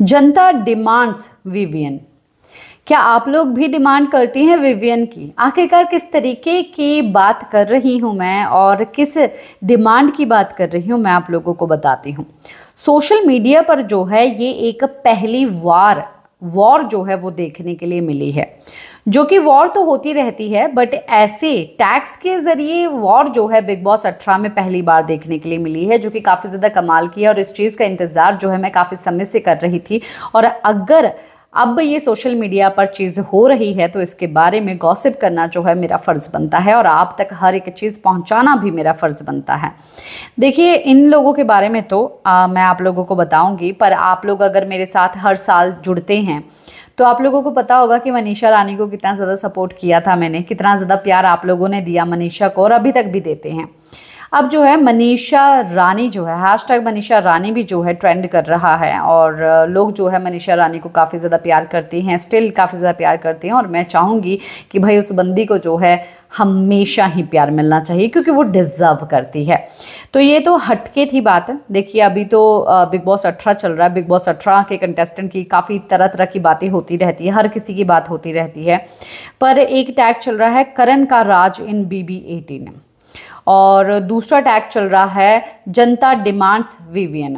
जनता demands Vivian क्या आप लोग भी डिमांड करती हैं विवियन की आखिरकार किस तरीके की बात कर रही हूं मैं और किस डिमांड की बात कर रही हूं मैं आप लोगों को बताती हूं सोशल मीडिया पर जो है ये एक पहली वार वॉर जो है वो देखने के लिए मिली है जो कि वॉर तो होती रहती है बट ऐसे टैक्स के ज़रिए वॉर जो है बिग बॉस अठारह में पहली बार देखने के लिए मिली है जो कि काफ़ी ज़्यादा कमाल की है और इस चीज़ का इंतज़ार जो है मैं काफ़ी समय से कर रही थी और अगर अब ये सोशल मीडिया पर चीज़ हो रही है तो इसके बारे में गॉसिप करना जो है मेरा फ़र्ज़ बनता है और आप तक हर एक चीज़ पहुंचाना भी मेरा फ़र्ज़ बनता है देखिए इन लोगों के बारे में तो आ, मैं आप लोगों को बताऊंगी पर आप लोग अगर मेरे साथ हर साल जुड़ते हैं तो आप लोगों को पता होगा कि मनीषा रानी को कितना ज़्यादा सपोर्ट किया था मैंने कितना ज़्यादा प्यार आप लोगों ने दिया मनीषा को और अभी तक भी देते हैं अब जो है मनीषा रानी जो है हैश टैग मनीषा रानी भी जो है ट्रेंड कर रहा है और लोग जो है मनीषा रानी को काफ़ी ज़्यादा प्यार करती हैं स्टिल काफ़ी ज़्यादा प्यार करती हैं और मैं चाहूँगी कि भाई उस बंदी को जो है हमेशा ही प्यार मिलना चाहिए क्योंकि वो डिज़र्व करती है तो ये तो हटके थी बात देखिए अभी तो बिग बॉस अठारह चल रहा है बिग बॉस अठारह के कंटेस्टेंट की काफ़ी तरह तरह की बातें होती रहती है हर किसी की बात होती रहती है पर एक टैग चल रहा है करण का राज इन बी बी एटीन और दूसरा अटैक चल रहा है जनता डिमांड्स विवियन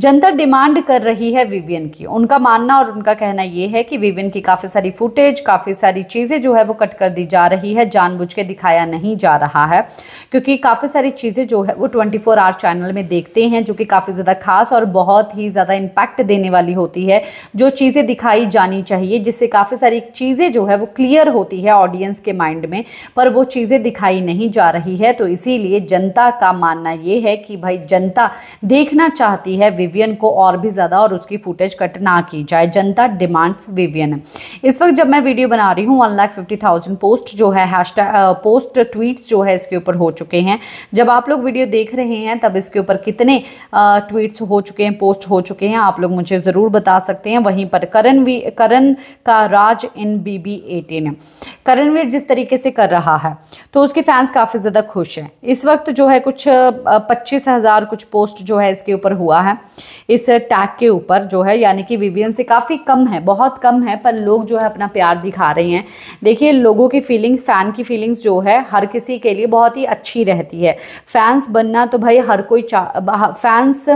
जनता डिमांड कर रही है विवियन की उनका मानना और उनका कहना यह है कि विवियन की काफ़ी सारी फुटेज काफ़ी सारी चीज़ें जो है वो कट कर दी जा रही है जानबूझ के दिखाया नहीं जा रहा है क्योंकि काफ़ी सारी चीज़ें जो है वो 24 आवर चैनल में देखते हैं जो कि काफ़ी ज़्यादा खास और बहुत ही ज़्यादा इंपैक्ट देने वाली होती है जो चीज़ें दिखाई जानी चाहिए जिससे काफ़ी सारी चीज़ें जो है वो क्लियर होती है ऑडियंस के माइंड में पर वो चीज़ें दिखाई नहीं जा रही है तो इसीलिए जनता का मानना ये है कि भाई जनता देखना चाहती है विवियन को और भी ज़्यादा और उसकी फुटेज कट ना की जाए जनता डिमांड्स विवियन इस वक्त जब मैं वीडियो बना रही हूँ one lakh fifty thousand post जो है हैशटैग पोस्ट ट्वीट जो है इसके ऊपर हो चुके हैं जब आप लोग वीडियो देख रहे हैं तब इसके ऊपर कितने ट्वीट्स हो चुके हैं पोस्ट हो चुके हैं आप लोग मुझे ज़रूर बता सकते हैं वहीं पर करण करण का राज in B B eighteen Karanveer जिस तरीके से कर रहा है तो उसके फैंस काफ़ी ज़्यादा खुश हैं इस वक्त जो है कुछ पच्चीस हज़ार कुछ पोस्ट जो है इसके ऊपर हुआ है इस टैग के ऊपर जो है यानी कि विवियन से काफ़ी कम है बहुत कम है पर लोग जो है अपना प्यार दिखा रहे हैं देखिए लोगों की फीलिंग्स फ़ैन की फीलिंग्स जो है हर किसी के लिए बहुत ही अच्छी रहती है फैंस बनना तो भाई हर कोई चाह हाँ, फैंस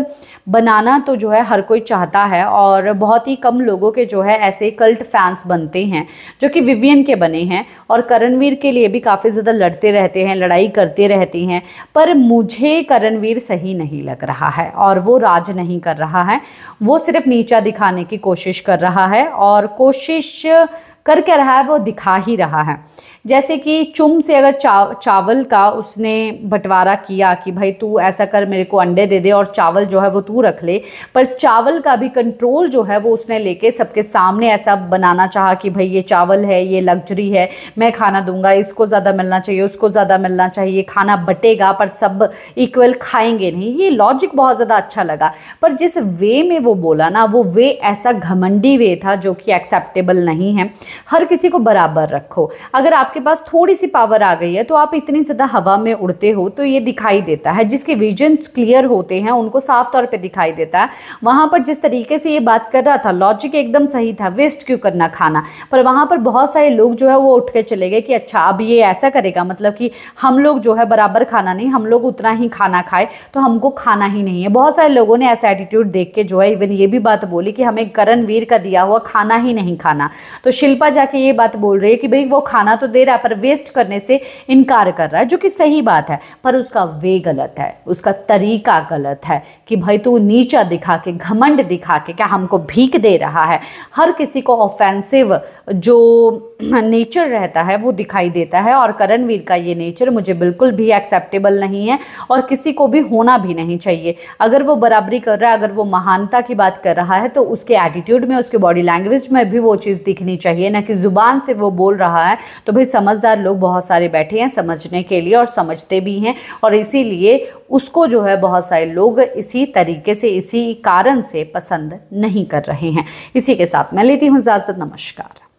बनाना तो जो है हर कोई चाहता है और बहुत ही कम लोगों के जो है ऐसे कल्ट फैंस बनते हैं जो कि विवियन के बने हैं और करणवीर के लिए भी काफ़ी ज़्यादा लड़ते रहते हैं लड़ाई करते रहते हैं पर मुझे करणवीर सही नहीं लग रहा है और वो राज नहीं कर रहा है वो सिर्फ नीचा दिखाने की कोशिश कर रहा है और कोशिश करके रहा है वो दिखा ही रहा है जैसे कि चुम से अगर चा, चावल का उसने बंटवारा किया कि भाई तू ऐसा कर मेरे को अंडे दे दे और चावल जो है वो तू रख ले पर चावल का भी कंट्रोल जो है वो उसने लेके सबके सामने ऐसा बनाना चाहा कि भाई ये चावल है ये लग्जरी है मैं खाना दूंगा इसको ज़्यादा मिलना चाहिए उसको ज़्यादा मिलना चाहिए खाना बटेगा पर सब इक्वल खाएंगे नहीं ये लॉजिक बहुत ज़्यादा अच्छा लगा पर जिस वे में वो बोला ना वो वे ऐसा घमंडी वे था जो कि एक्सेप्टेबल नहीं है हर किसी को बराबर रखो अगर आप आपके पास थोड़ी सी पावर आ गई है तो आप इतनी ज़्यादा हवा में उड़ते हो तो ये दिखाई देता है जिसके विजन क्लियर होते हैं उनको साफ तौर पर दिखाई देता है वहां पर जिस तरीके से ये बात कर रहा था लॉजिक एकदम सही था वेस्ट क्यों करना खाना पर वहां पर बहुत सारे लोग जो है वो उठ के चले गए कि अच्छा अब ये ऐसा करेगा मतलब कि हम लोग जो है बराबर खाना नहीं हम लोग उतना ही खाना खाए तो हमको खाना ही नहीं है बहुत सारे लोगों ने ऐसा एटीट्यूड देख के जो है इवन ये भी बात बोली कि हमें करण वीर का दिया हुआ खाना ही नहीं खाना तो शिल्पा जाके ये बात बोल रही है कि भाई वो खाना तो दे दे रहा है पर वेस्ट करने से इनकार कर रहा है जो कि सही बात है पर उसका वे गलत है उसका तरीका गलत है कि भाई तू नीचा दिखा के घमंड दिखा के क्या हमको भीख दे रहा है हर किसी को ऑफेंसिव जो नेचर रहता है वो दिखाई देता है और करणवीर का ये नेचर मुझे बिल्कुल भी एक्सेप्टेबल नहीं है और किसी को भी होना भी नहीं चाहिए अगर वो बराबरी कर रहा है अगर वो महानता की बात कर रहा है तो उसके एटीट्यूड में उसके बॉडी लैंग्वेज में भी वो चीज़ दिखनी चाहिए ना कि ज़ुबान से वो बोल रहा है तो भाई समझदार लोग बहुत सारे बैठे हैं समझने के लिए और समझते भी हैं और इसीलिए उसको जो है बहुत सारे लोग इसी तरीके से इसी कारण से पसंद नहीं कर रहे हैं इसी के साथ मैं लेती हूँ इजाज़त नमस्कार